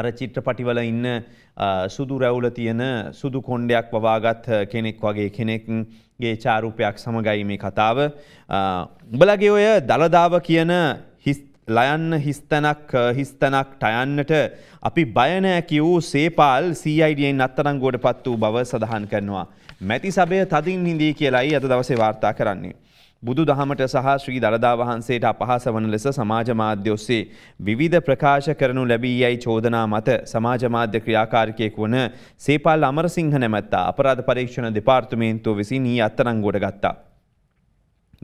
අර චිත්‍රපටිවල ඉන්න සුදු රැවුල තියෙන සුදු කොණ්ඩයක් වවාගත් කෙනෙක් වගේ කෙනෙක්ගේ චාරූපයක් සමගයි මේ කතාව. උඹලගේ ඔය දළදාව කියන ලයන්න හිස්තනක් හිස්තනක් ටයන්නට අපි බයනෑ කිවූ සේපාල් සයිඩියෙන් අත්තරංගෝඩ පත් වූ බව සඳහන් කරනවා. මැති සබය තදින් හිදී කියලයි අද දවසේ වාර්තා කරන්නේ. බුදු දහමට සහ ශ්‍රී දළදා වහන්සේට අපහස වන ලෙස සමාජ මාධ්‍ය ඔස්සේ විවිධ ප්‍රකාශ කරනු ලැබී යයි චෝදනා මත සමාජ මාධ්‍ය ක්‍රියාකාරකයෙක් වන සේපාල් අමරසිංහ නැමැත්තා අපරාධ පරීක්ෂණ දෙපාර්තමේන්තුව විසින් ඊ අත්තරංගුවට ගත්තා.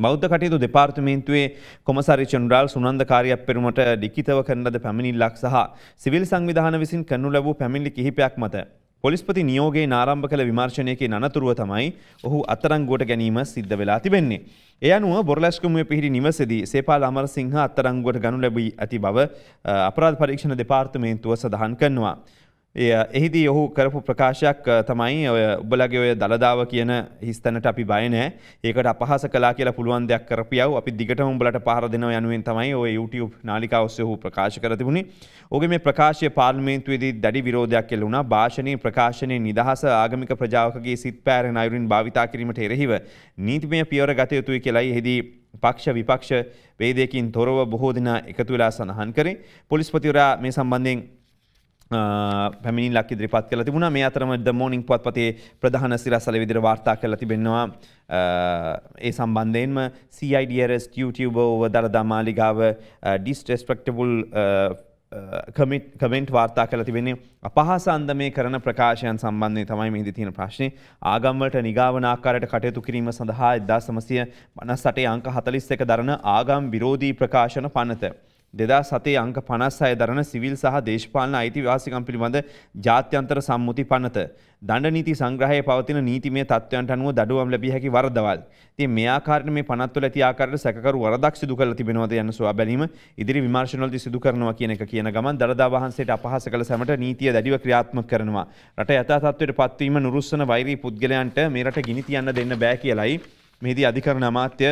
බෞද්ධ කටයුතු දෙපාර්තමේන්තුවේ කොමසාරි චන්ඩ්‍රාල් සුනන්ද කාරියක් පෙරුමට ලිඛිතව කරන ලද පැමිණිල්ලක් සහ සිවිල් සංවිධාන විසින් කරනු ලැබූ පැමිණිලි කිහිපයක් මත පොලිස්පති නියෝගේ නාරම්භ කළ විමර්ශනයකින් අනතුරුව තමයි ඔහු අත්තරංගුවට ගැනීම සිද්ධ වෙලා තිබෙන්නේ. එය අනුව බොරලැස්කුමුවේ පිහිටි නිවසේදී සේපාල අමරසිංහ අත්තරංගුවට ගනු ලැබී ඇති බව අපරාධ පරීක්ෂණ දෙපාර්තමේන්තුව සඳහන් කරනවා. එහිදී ඔහු කරපු ප්‍රකාශයක් තමයි ඔය උබලගේ ඔය දළදාව කියන හිස්තැනට අපි බයනෑ ඒකට අපහස කලා කියලා පුළුවන් දෙයක් කරපියාව අපි දිගට උඹලට පහර දෙනව යනුවෙන් තමයි ඔය YouTube නාලිකා ඔස්සේ ඔහු ප්‍රකාශ කර තිබුණේ. ඔහුගේ මේ ප්‍රකාශය පාර්ලිමේන්තුවේදී දැඩි විරෝධයක් එල්ල වුණා. භාෂණයේ ප්‍රකාශනයේ නිදහස ආගමික ප්‍රජාවකගේ සිත් පෑරෙන අයුරින් භාවිතා කිරීමට එරෙහිව නීතිමය පියවර ගත යුතුයි කියලායි එහිදී පක්ෂ විපක්ෂ වේදයකින් තොරව බොහෝ දෙනා එකතු වෙලා සඳහන් කරේ. පොලිස්පතිවරයා මේ සම්බන්ධයෙන් පැමිණිල්ලක් ඉදිරිපත් කළ තිබුණ මේ අතරම ද මෝනිින් පුවත්පතේ ප්‍රධාන සිරසල විදිර වාර්තා කළ තිබෙනවා ඒ සම්බන්ධයෙන්ම CIDRS YouTube ඔව දරදා මාලිගාව ඩිස්ටෙස්පෙක්ටබුල් කමෙන්ට් වාර්තා කළ තිබෙන්නේ අපහස අන්දමේ කරන ප්‍රකාශයන් සම්බන්ධය තමයි මෙහිදී තියෙන ප්‍රශ්නේ ආගම්වලට නිගාවන ආකාරයට කටයුතු කිරීම සඳහා 1958 අංක 41 දරන ආගම් විරෝධී ප්‍රකාශන පනත දෙදා සතේ අංක පනස් අය දරන සිවිල් සහ දේශපාලන අයිති වාසිකම් පිළිබඳ ජාත්‍යන්තර සම්මුති පනත. දණ්ඩ නීති සංග්‍රහයේ පවතින නීතිමය තත්ත්වයන්ට අනුව දඩුවම් ලැබිය හැකි වරදවල්. ඉතින් මේ ආකාරයට මේ පනත්වල ඇති ආකාරයට සැකකරු වරදක් සිදු කරලා තිබෙනවද යන සුවා බැලීම ඉදිරි විමර්ශනවලදී සිදු කරනවා කියන එක කියන ගමන් දළදා වහන්සේට අපහාස කළ සැමට නීතිය දැඩිව ක්‍රියාත්මක කරනවා. රට යථා තත්ත්වයට පත්වීම නුරුස්සන වෛරී පුද්ගලයන්ට මේ රට ගිනි තියන්න දෙන්න බෑ කියලයි මෙහිදී අධිකරණ අමාත්‍ය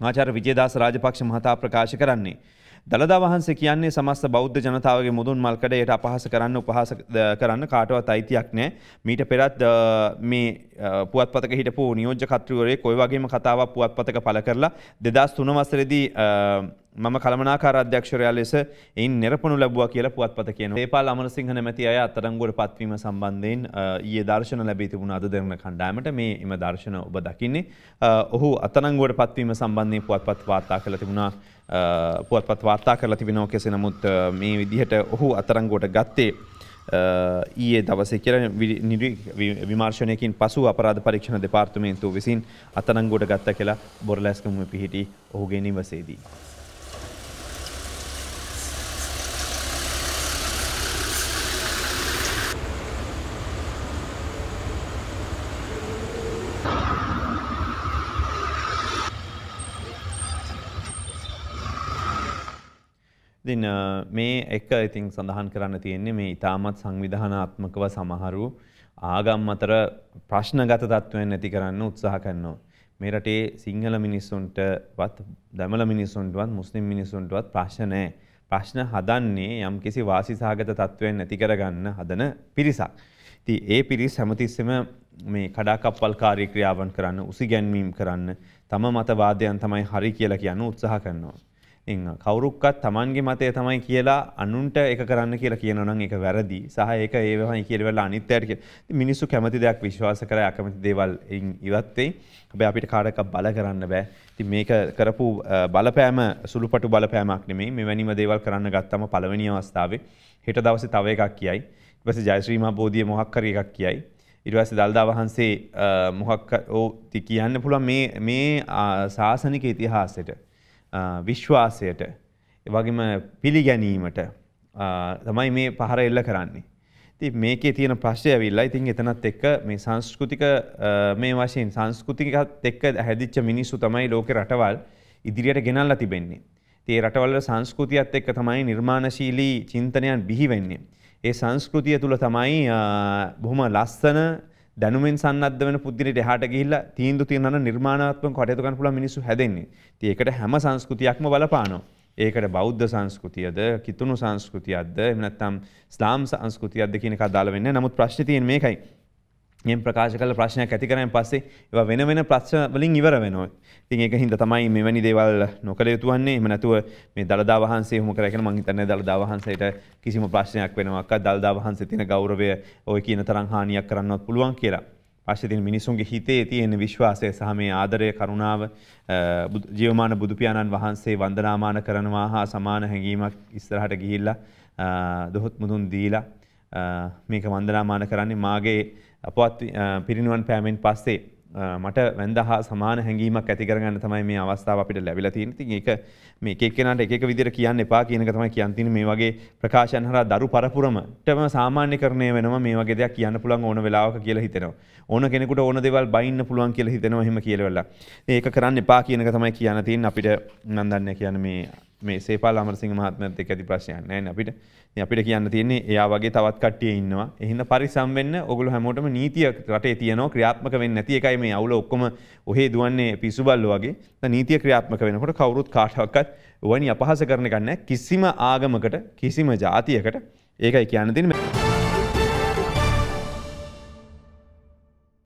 ආචාර්ය විජේදාස රාජපක්ෂ මහතා ප්‍රකාශ කරන්නේ. දළදා වහන්සේ කියන්නේ සමස්ත බෞද්ධ ජනතාවගේ මුදුන් මල්කඩයට අපහාස කරන්න උපහාස කරන්න කාටවත් අයිතියක් නෑ. මීට පෙරත් මේ පුවත්පතක හිටපු නියෝජ්‍ය කත්‍රවරේ කොයි වගේම කතාවක් පුවත්පතක පළ කරලා දෙදස් තුන වසරේදී මම කළමනාකාර අධ්‍යක්ෂරයා ලෙස එයින් නිරපණු ලැබුවා කියලා පුවත්පත කියනවා. ඒපාල් අමරසිංහ නැමැති අය අත්අඩංගුවට පත්වීම සම්බන්ධයෙන් ඊයේ දර්ශන ලැබී තිබුණ අද දෙරණ කණ්ඩායමට මේ එම දර්ශන ඔබ දකින්නේ. ඔහු අත්අඩංගුවට පත්වීම සම්බන්ධයෙන් පුවත්පත් වාර්තා කරලා තිබුණා. පුවත්පත් වාර්තා කරලා තිබෙනවා කෙසේ නමුත් මේ විදිහට ඔහු අත්අඩංගුවට ගත්තේ Uh, ඊයේ දවසේ කියර විමර්ශණයකින් පසු අපරාධ පරීක්ෂණ දෙපාර්තමේන්තුව විසින් අතනංගොඩ ගත්ත කියලා බොරලැස්කමුව පිහිටි ඔහුගේ නිවසේදී. දින මේ එක ඉතින් සඳහන් කරන්න තියෙන්නේ මේ ඉතාමත් සංවිධානාත්මකව සමහරු ආගම් අතර ප්‍රශ්නගත තත්ත්වයන් නැති කරන්න උත්සාහ කරනවා. මේ රටේ සිංහල මිනිස්සුන්ටවත් දැමළ මිනිස්සුන්ටවත් මුස්ලිම් මිනිස්සුන්ටවත් ප්‍රශ්න නැහැ. ප්‍රශ්න හදන්නේ යම්කිසි වාසිසහගත තත්ත්වයෙන් නැති කරගන්න හදන පිරිසක්. ඉතින් ඒ පිරිස් හැමතිස්සෙම මේ කඩාකප්පල්කාරී ක්‍රියාවන් කරන්න, උසිගැන්වීම් කරන්න, තම මතවාදයන් තමයි හරි කියලා කියන උත්සාහ කරනවා. කවුරුක්කත් තමන්ගේ මතය තමයි කියලා අනුන්ට එක කරන්න කියලා කියනනම් එක වැරදි සහ ඒක ඒවහයි කියලවල අනිත්‍යයට මිනිස්සු කැමති දෙයක් විශ්වාස කර අකමති දේවල් ඉවත්තේ හැබැ අපිට කාඩක් බල කරන්න බෑ ති මේක කරපු බලපෑම සුළුපටු බලපෑමක් නෙමේ මෙවැනිම දේවල් කරන්න ගත්තම පළවෙනි අවස්ථාවේ හෙට දවස තව එකක් කියයි පස ජයශ්‍රීම බෝධිය මොහක්කර එකක් කියයි ඉරිවස දල්දා වහන්සේ මොහක් ඕ ති කියන්න පුළුවන් මේ ශාසනික ඉතිහාසට විශ්වාසයට වගේම පිළිගැනීමට තමයි මේ පහර එල්ල කරන්නේ. ති මේකේ තියෙන ප්‍රශ්ය ඇවිල්ලා ඉතින් එතනත් එක්ක මේ සංස්කෘතික මේ වශයෙන් සංස්කෘතිකත් එක්ක හැදිච්ච මිනිස්සු තමයි ලෝක රටවල් ඉදිරියට ගෙනල්ලා තිබෙන්නේ. ඒ රටවල්ල සංස්කෘතියත් එක්ක තමයි නිර්මාණශීලී චින්තනයන් බිහි වෙන්නේ. ඒ සංස්කෘතිය තුළ තමයි බොහොම ලස්සන දැනුමෙන් සන්නද්ධ වෙන පුද්ගලෙට එහාට ගිහිල්ලා තීන්දුව తీරන නිර්මාණාත්මක කටයුතු කරන්න පුළුවන් මිනිස්සු හැදෙන්නේ. ඉතින් ඒකට හැම සංස්කෘතියක්ම බලපානවා. ඒකට බෞද්ධ සංස්කෘතියද, කිතුණු සංස්කෘතියක්ද, එහෙම නැත්නම් ස්ලාම් සංස්කෘතියක්ද කියන එක අදාළ වෙන්නේ නැහැ. නමුත් ප්‍රශ්නේ තියෙන්නේ මේකයි. එම් ප්‍රකාශ කල ප්‍රශ්නයක් ඇතිකරන පස්සේ ඒ වෙන වෙන ප්‍රශ්න වලින් ඉවර වෙනවා. ඉතින් ඒක හින්දා තමයි මෙවැනි දේවල් නොකළ යුතු වන්නේ. එහෙම නැතුව මේ දළදා වහන්සේ එහෙම කරගෙන මම හිතන්නේ දළදා වහන්සේට කිසිම ප්‍රශ්නයක් වෙනවක් දළදා වහන්සේ තියෙන ගෞරවය ওই කියන තරම් හානියක් කරන්නවත් පුළුවන් කියලා. පස්සේ තියෙන මිනිසුන්ගේ හිතේ තියෙන විශ්වාසය සහ මේ ආදරය කරුණාව ජීවමාන බුදු පියාණන් වහන්සේ වන්දනාමාන කරනවා හා සමාන හැඟීමක් ඉස්සරහට ගිහිල්ලා දොහොත් මුදුන් දීලා මේක වන්දනාමාන කරන්නේ මාගේ අපවත් පිරිනිවන් පෑමෙන් පස්සේ මට වැදහා සමාන හැඟීමක් ඇතිකරගන්න තමයි මේ අවස්ථාව අපිට ලැබිලා තියෙන ඉතින් ඒක මේ එක එක්කෙනාට එක එක විදිහට කියන්න එපා කියන එක තමයි කියන් තියෙන්නේ මේ වගේ ප්‍රකාශන හරහා දරු පරපුරමටම සාමාන්‍යකරණය වෙනවා මේ වගේ දෙයක් කියන්න පුළුවන් ඕන වෙලාවක කියලා හිතෙනවා ඕන කෙනෙකුට ඕන දේවල් බයින්න පුළුවන් කියලා හිතෙනවා එහෙම කියලා වෙලා ඒක කරන්න එපා කියන එක තමයි කියන්න තියෙන්නේ අපිට මම දන්නේ කියන්නේ මේ මේ සේපාල අමරසිංහ මහත්මයත් එක්ක ඇති ප්‍රශ්නයක් නැහැ නේ අපිට. ඉතින් අපිට කියන්න තියෙන්නේ එයා වගේ තවත් කට්ටිය ඉන්නවා. එහෙනම් පරිසම් වෙන්න ඕගොල්ලෝ හැමෝටම නීතිය රටේ තියෙනවා ක්‍රියාත්මක වෙන්නේ නැති එකයි මේ අවුල ඔක්කොම ඔහේ දුවන්නේ පිසුබල්ලෝ වගේ. නීතිය ක්‍රියාත්මක වෙනකොට කවුරුත් කාටවත් වනි අපහාස කරන එක නැහැ. කිසිම ආගමකට කිසිම ජාතියකට ඒකයි කියන්න තියෙන්නේ.